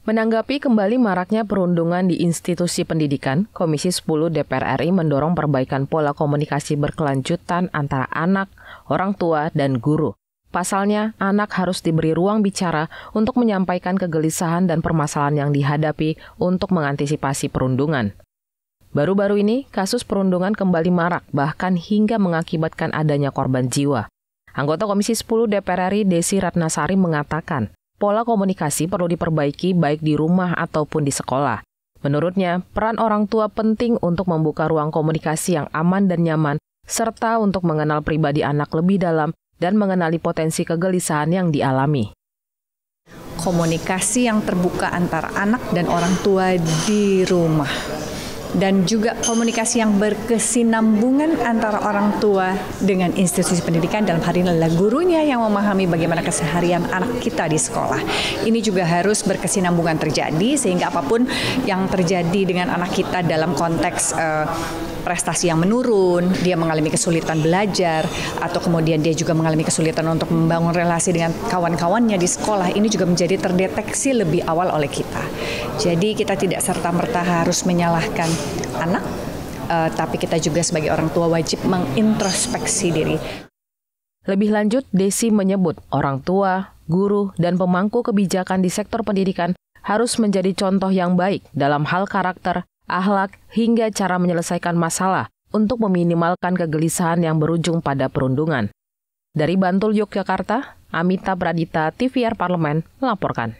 Menanggapi kembali maraknya perundungan di institusi pendidikan, Komisi 10 DPR RI mendorong perbaikan pola komunikasi berkelanjutan antara anak, orang tua, dan guru. Pasalnya, anak harus diberi ruang bicara untuk menyampaikan kegelisahan dan permasalahan yang dihadapi untuk mengantisipasi perundungan. Baru-baru ini, kasus perundungan kembali marak, bahkan hingga mengakibatkan adanya korban jiwa. Anggota Komisi 10 DPR RI Desi Ratnasari mengatakan, pola komunikasi perlu diperbaiki baik di rumah ataupun di sekolah. Menurutnya, peran orang tua penting untuk membuka ruang komunikasi yang aman dan nyaman, serta untuk mengenal pribadi anak lebih dalam dan mengenali potensi kegelisahan yang dialami komunikasi yang terbuka antara anak dan orang tua di rumah dan juga komunikasi yang berkesinambungan antara orang tua dengan institusi pendidikan dalam hal ini adalah gurunya yang memahami bagaimana keseharian anak kita di sekolah. Ini juga harus berkesinambungan terjadi sehingga apapun yang terjadi dengan anak kita dalam konteks uh, prestasi yang menurun, dia mengalami kesulitan belajar, atau kemudian dia juga mengalami kesulitan untuk membangun relasi dengan kawan-kawannya di sekolah, ini juga menjadi terdeteksi lebih awal oleh kita. Jadi kita tidak serta-merta harus menyalahkan anak, uh, tapi kita juga sebagai orang tua wajib mengintrospeksi diri. Lebih lanjut, Desi menyebut orang tua, guru, dan pemangku kebijakan di sektor pendidikan harus menjadi contoh yang baik dalam hal karakter, ahlak, hingga cara menyelesaikan masalah untuk meminimalkan kegelisahan yang berujung pada perundungan. Dari Bantul, Yogyakarta, Amita Pradita, TVR Parlemen, melaporkan.